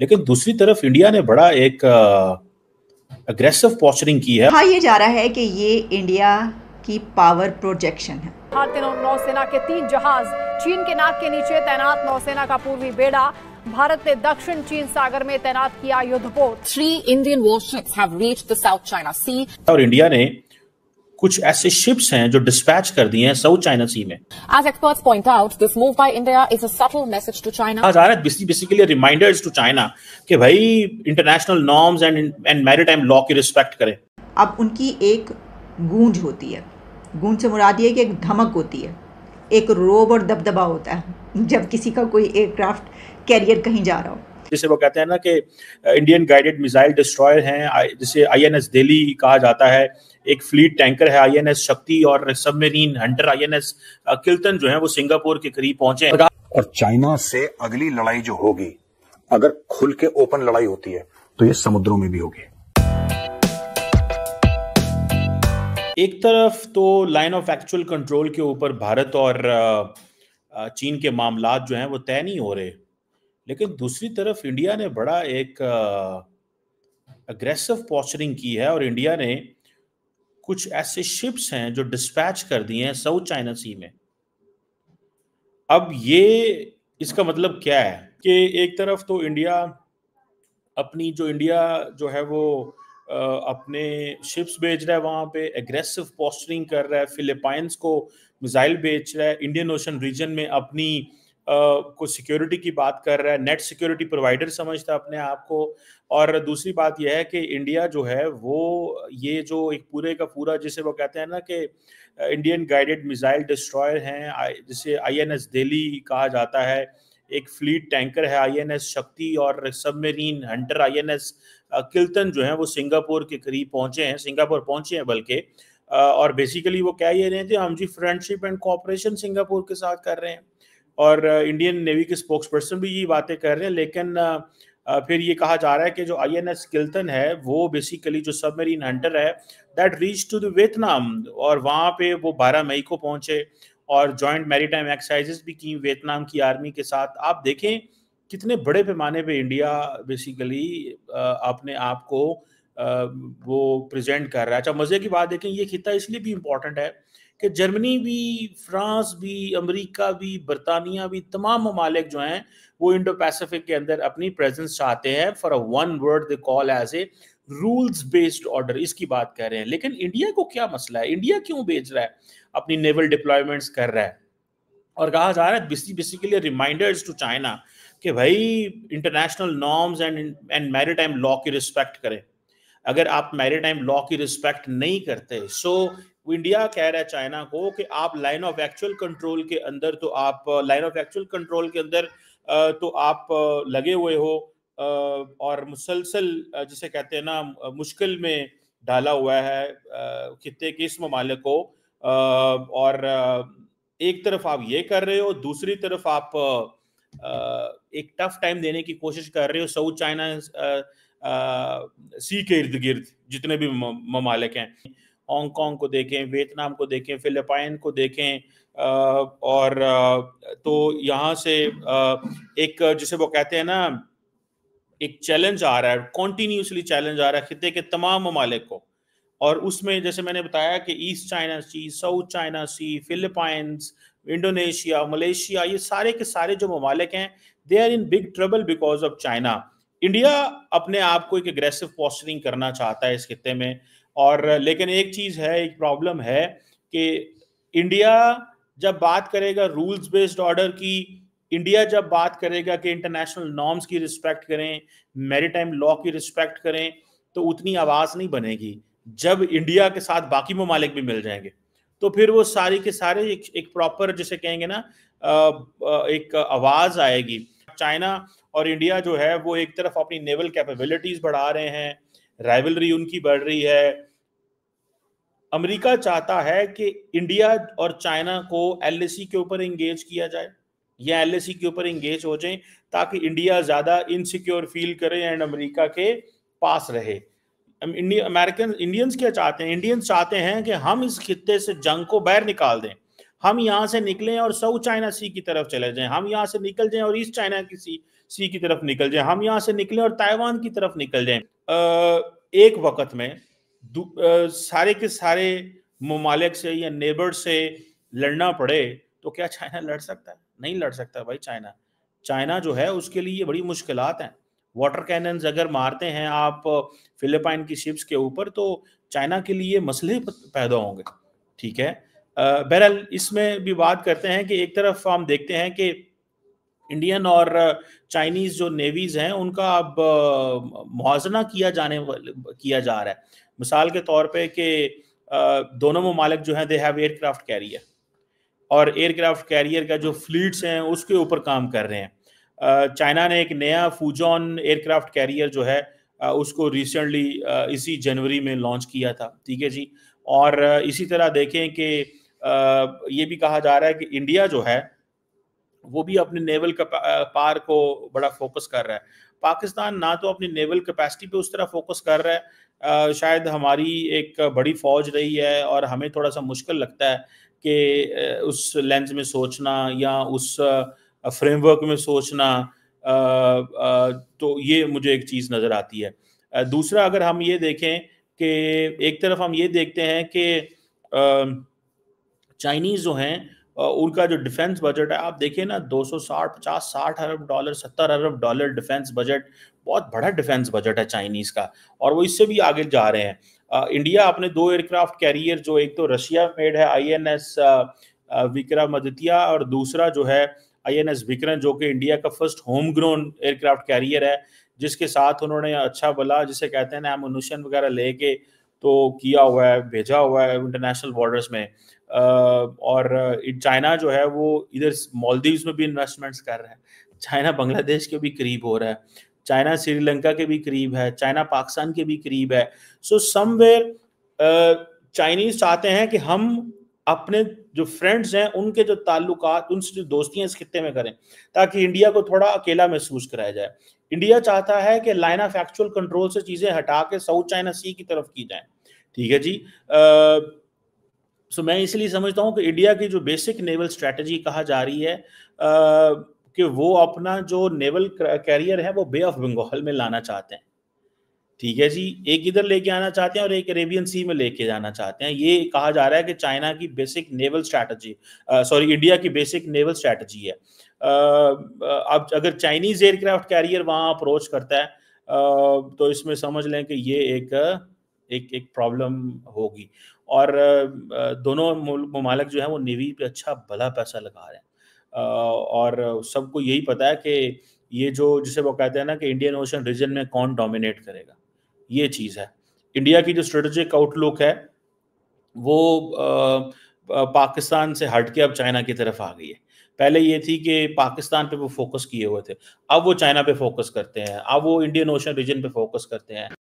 लेकिन दूसरी तरफ इंडिया ने बड़ा एक अग्रेसिव पॉस्चरिंग की है हाँ ये जा रहा है कि ये इंडिया की पावर प्रोजेक्शन है भारतीय नौसेना के तीन जहाज चीन के नाक के नीचे तैनात नौसेना का पूर्वी बेड़ा भारत ने दक्षिण चीन सागर में तैनात किया युद्धपोत three Indian warships have reached the South China Sea और इंडिया ने कुछ ऐसे शिप्स हैं जो डिस्पैच कर दिए हैं साउथ चाइना सी में As experts point out this move by India is a subtle message to China. आज आ रहा है बेसिकली रिमाइंडर्स टू चाइना कि भाई international norms and and maritime law की रिस्पेक्ट करें अब उनकी एक गूंज होती है गूंज से मुराद ये कि एक धमक होती है एक रोब और दबदबा होता है जब किसी का कोई एयरक्राफ्ट कैरियर कहीं जा रहा हो जिसे वो कहते हैं ना कि इंडियन गाइडेड मिसाइल डिस्ट्रॉयर हैं जिसे आईएनएस दिल्ली कहा जाता है एक फ्लीट टैंकर है आई शक्ति और submarine hunter I N S Kiltan जो है वो सिंगापुर के करीब पहुंचे और चाइना से अगली लड़ाई जो होगी अगर खुल के ओपन लड़ाई होती है तो ये समुद्रों में भी होगी एक तरफ तो लाइन ऑफ एक्चुअल कंट्रोल के ऊपर भारत और चीन के मामला जो हैं वो तय नहीं हो रहे लेकिन दूसरी तरफ इंडिया ने बड़ा एक अग्रेसिव पॉस्चरिंग की है और इंडिया ने कुछ ऐसे शिप्स हैं जो डिस्पैच कर दिए हैं साउथ चाइना सी में अब ये इसका मतलब क्या है कि एक तरफ तो इंडिया अपनी जो इंडिया जो है वो अपने शिप्स भेज रहा है वहां पे एग्रेसिव पोस्टरिंग कर रहा है फिलिपाइंस को मिसाइल बेच रहा है इंडियन ओशन रीजन में अपनी को सिक्योरिटी की बात कर रहा है नेट सिक्योरिटी प्रोवाइडर समझता है अपने आप को और दूसरी बात यह है कि इंडिया जो है वो ये जो एक पूरे का पूरा जिसे वो कहते हैं ना कि इंडियन गाइडेड मिसाइल डिस्ट्रॉयर हैं जिसे आईएनएस दिल्ली कहा जाता है एक फ्लीट टैंकर है आईएनएस शक्ति और सबमरीन हंटर आईएनएस किल्तन जो है वो सिंगापुर के करीब पहुंचे हैं सिंगापुर पहुंचे हैं बल्कि और बेसिकली वो क्या ये रहे थे हम जी फ्रेंडशिप एंड कॉपरेशन सिंगापुर के साथ कर रहे हैं और इंडियन नेवी के स्पोक्स पर्सन भी ये बातें कर रहे हैं लेकिन फिर ये कहा जा रहा है कि जो आई एन एस किल्तन है वो बेसिकली जो सबमरीन हंटर है दैट रीच टू वियतनाम और वहाँ पे वो 12 मई को पहुँचे और जॉइंट मेरी टाइम एक्सरसाइजेस भी की वियतनाम की आर्मी के साथ आप देखें कितने बड़े पैमाने पे इंडिया बेसिकली अपने आप को वो प्रेजेंट कर रहा है अच्छा मज़े की बात देखें ये खिता इसलिए भी इम्पोर्टेंट है कि जर्मनी भी फ्रांस भी अमेरिका भी बरतानिया भी तमाम ममालिक जो हैं वो इंडो पैसिफिक के अंदर अपनी प्रेजेंस चाहते हैं for a one word they call as a rules based order इसकी बात कर रहे हैं लेकिन इंडिया को क्या मसला है इंडिया क्यों बेच रहा है अपनी नेवल डिप्लॉयमेंट्स कर रहा है और कहा जा रहा है बेसिकली रिमाइंडर्स टू चाइना कि भाई international norms and and maritime law की रिस्पेक्ट करें अगर आप मैरी टाइम लॉ की रिस्पेक्ट नहीं करते सो so, इंडिया कह रहा है चाइना को कि आप लाइन ऑफ एक्चुअल कंट्रोल के अंदर तो आप लाइन ऑफ एक्चुअल कंट्रोल के अंदर तो आप लगे हुए हो और मुसलसल जिसे कहते हैं ना मुश्किल में डाला हुआ है के किस ममालिक को और एक तरफ आप ये कर रहे हो दूसरी तरफ आप एक टफ टाइम देने की कोशिश कर रहे हो साउथ चाइना सी के इर्द गिर्द जितने भी ममालिक हैं हांगकॉन्ग को देखें वियतनाम को देखें फिलिपाइन को देखें और तो यहाँ से एक जिसे वो कहते हैं ना एक चैलेंज आ रहा है कॉन्टीन्यूसली चैलेंज आ रहा है खिते के तमाम ममालिक को और उसमें जैसे मैंने बताया कि East China Sea South China Sea Philippines Indonesia Malaysia ये सारे के सारे जो ममालिक हैं they are in big trouble because of China India अपने आप को एक एग्रेसिव पॉस्चरिंग करना चाहता है इस खत्े में और लेकिन एक चीज़ है एक प्रॉब्लम है कि इंडिया जब बात करेगा रूल्स बेस्ड ऑर्डर की इंडिया जब बात करेगा कि इंटरनेशनल नॉर्म्स की रिस्पेक्ट करें मेरी लॉ की रिस्पेक्ट करें तो उतनी आवाज़ नहीं बनेगी जब इंडिया के साथ बाकी ममालिक भी मिल जाएंगे तो फिर वो सारी के सारे एक, एक प्रॉपर जिसे कहेंगे ना एक आवाज़ आएगी चाइना और इंडिया जो है वो एक तरफ अपनी नेवल कैपेबिलिटीज बढ़ा रहे हैं राइवलरी उनकी बढ़ रही है अमेरिका चाहता है कि इंडिया और चाइना को एल के ऊपर इंगेज किया जाए या एल के ऊपर इंगेज हो जाए ताकि इंडिया ज़्यादा इनसिक्योर फील करे एंड अमेरिका के पास रहे इंडिया अमेरिकन इंडियंस क्या चाहते हैं इंडियंस चाहते हैं कि हम इस खत्ते से जंग को बाहर निकाल दें हम यहाँ से निकलें और साउथ चाइना सी की तरफ चले जाएं हम यहाँ से निकल जाएं और ईस्ट चाइना की सी सी की तरफ निकल जाएं हम यहाँ से निकलें और ताइवान की तरफ निकल जाएं एक वक्त में आ, सारे के सारे ममालिक से या नेबर से लड़ना पड़े तो क्या चाइना लड़ सकता है नहीं लड़ सकता भाई चाइना चाइना जो है उसके लिए बड़ी मुश्किल हैं वाटर कैनन्स अगर मारते हैं आप फिलिपाइन की शिप्स के ऊपर तो चाइना के लिए मसले पैदा होंगे ठीक है बहरहाल इसमें भी बात करते हैं कि एक तरफ हम देखते हैं कि इंडियन और चाइनीज जो नेवीज हैं उनका अब मुजना किया जाने किया जा रहा है मिसाल के तौर पे कि दोनों ममालिक जो हैं दे हैव एयरक्राफ्ट कैरियर और एयरक्राफ्ट कैरियर का जो फ्लीट्स हैं उसके ऊपर काम कर रहे हैं चाइना ने एक नया फूजॉन एयरक्राफ्ट कैरियर जो है उसको रिसेंटली इसी जनवरी में लॉन्च किया था ठीक है जी और इसी तरह देखें कि ये भी कहा जा रहा है कि इंडिया जो है वो भी अपने नेवल पार को बड़ा फोकस कर रहा है पाकिस्तान ना तो अपनी नेवल कैपेसिटी पे उस तरह फोकस कर रहा है शायद हमारी एक बड़ी फौज रही है और हमें थोड़ा सा मुश्किल लगता है कि उस लेंस में सोचना या उस फ्रेमवर्क में सोचना तो ये मुझे एक चीज़ नज़र आती है दूसरा अगर हम ये देखें कि एक तरफ हम ये देखते हैं कि चाइनीज जो हैं उनका जो डिफेंस बजट है आप देखिए ना 260 50 60 अरब डॉलर 70 अरब डॉलर डिफेंस बजट बहुत बड़ा डिफेंस बजट है चाइनीज का और वो इससे भी आगे जा रहे हैं इंडिया अपने दो एयरक्राफ्ट कैरियर जो एक तो रशिया मेड है आईएनएस विक्रमादित्य और दूसरा जो है आईएनएस विक्रम जो कि इंडिया का first home grown aircraft carrier है जिसके साथ उन्होंने अच्छा बला जिसे कहते हैं ना एमोनुशन वगैरह लेके तो किया हुआ है भेजा हुआ है इंटरनेशनल बॉर्डर्स में और चाइना जो है वो इधर मालदीव्स में भी इन्वेस्टमेंट्स कर रहे हैं चाइना बांग्लादेश के भी करीब हो रहा है चाइना श्रीलंका के भी करीब है चाइना पाकिस्तान के भी करीब है सो समवेयर चाइनीज चाहते हैं कि हम अपने जो फ्रेंड्स हैं उनके जो ताल्लुक उनसे जो दोस्तियां इस खत्े में करें ताकि इंडिया को थोड़ा अकेला महसूस कराया जाए इंडिया चाहता है कि लाइन ऑफ एक्चुअल कंट्रोल से चीजें हटा के साउथ चाइना सी की तरफ की जाए ठीक है जी सो मैं इसलिए समझता हूँ कि इंडिया की जो बेसिक नेवल स्ट्रेटजी कहा जा रही है आ, कि वो अपना जो नेवल कैरियर है वो बे ऑफ बंगाल में लाना चाहते हैं ठीक है जी एक इधर लेके आना चाहते हैं और एक अरेबियन सी में लेके जाना चाहते हैं ये कहा जा रहा है कि चाइना की basic naval strategy sorry India की बेसिक नेवल स्ट्रैटेजी है अब अगर चाइनीज एयरक्राफ्ट कैरियर वहां अप्रोच करता है आ, तो इसमें समझ लें कि ये एक एक एक प्रॉब्लम होगी और दोनों ममालक जो है वो नेवी पे अच्छा भला पैसा लगा रहे हैं और सबको यही पता है कि ये जो जिसे वो कहते हैं ना कि इंडियन ओशन रीजन में कौन डोमिनेट करेगा ये चीज़ है इंडिया की जो स्ट्रेटजिक आउटलुक है वो पाकिस्तान से हट के अब चाइना की तरफ आ गई है पहले ये थी कि पाकिस्तान पे वो फोकस किए हुए थे अब वो चाइना पे फोकस करते हैं अब वो इंडियन ओशन रीजन पे फोकस करते हैं